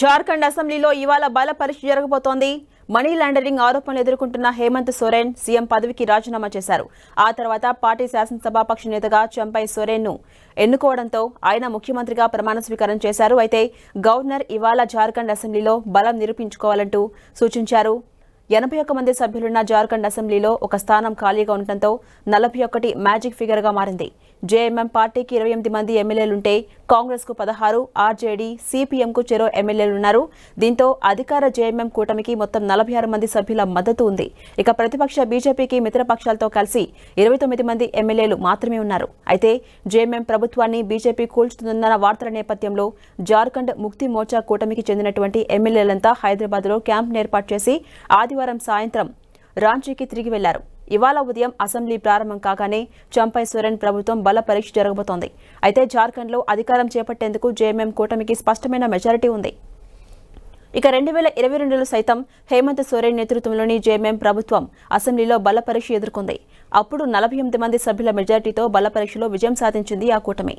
జార్ఖండ్ అసెంబ్లీలో ఇవాళ బల పరీక్ష జరగబోతోంది మనీ లాండరింగ్ ఆరోపణలు ఎదుర్కొంటున్న హేమంత్ సోరేన్ సీఎం పదవికి రాజీనామా చేశారు ఆ తర్వాత పార్టీ శాసనసభాపక్ష నేతగా చంపై సోరేన్ను ఎన్నుకోవడంతో ఆయన ముఖ్యమంత్రిగా ప్రమాణ స్వీకారం చేశారు అయితే గవర్నర్ ఇవాళ జార్ఖండ్ అసెంబ్లీలో బలం నిరూపించుకోవాలంటూ సూచించారు ఎనభై ఒక్క మంది సభ్యులున్న జార్ఖండ్ అసెంబ్లీలో ఒక స్థానం ఖాళీగా ఉండటంతో నలభై ఒకటి మ్యాజిక్ ఫిగర్గా మారింది జేఎంఎం పార్టీకి ఇరవై ఎనిమిది మంది ఎమ్మెల్యేలుంటే కాంగ్రెస్కు పదహారు ఆర్జేడీ సిపిఎంకు చెరో ఎమ్మెల్యేలున్నారు దీంతో అధికార జేఎంఎం కూటమికి మొత్తం నలభై ఆరు మంది సభ్యుల మద్దతు ఉంది ఇక ప్రతిపక్ష బీజేపీకి మిత్రపక్షాలతో కలిసి ఇరవై తొమ్మిది మంది ఎమ్మెల్యేలు మాత్రమే ఉన్నారు అయితే జేఎంఎం ప్రభుత్వాన్ని బీజేపీ కూల్చుతుందన్న వార్తల నేపథ్యంలో జార్ఖండ్ ముక్తి మోర్చా కూటమికి చెందినటువంటి ఎమ్మెల్యేలంతా హైదరాబాద్లో క్యాంప్ ఏర్పాటు చేసి ఆది ఆదివారం సాయంత్రం రాంచీకి తిరిగి వెళ్లారు ఇవాళ ఉదయం అసెంబ్లీ ప్రారంభం కాగానే చంపై సోరెన్ ప్రభుత్వం బల పరీక్ష జరగబోతోంది అయితే జార్ఖండ్లో అధికారం చేపట్టేందుకు జేఎంఎం కూటమికి స్పష్టమైన మెజారిటీ ఉంది ఇక రెండు వేల ఇరవై రెండులో సైతం హేమంత్ సోరెన్ నేతృత్వంలోని జేఎంఎం ప్రభుత్వం అసెంబ్లీలో బల పరీక్ష ఎదుర్కొంది అప్పుడు నలభై ఎనిమిది మంది సభ్యుల మెజార్టీతో బల పరీక్షలో విజయం సాధించింది ఆ కూటమి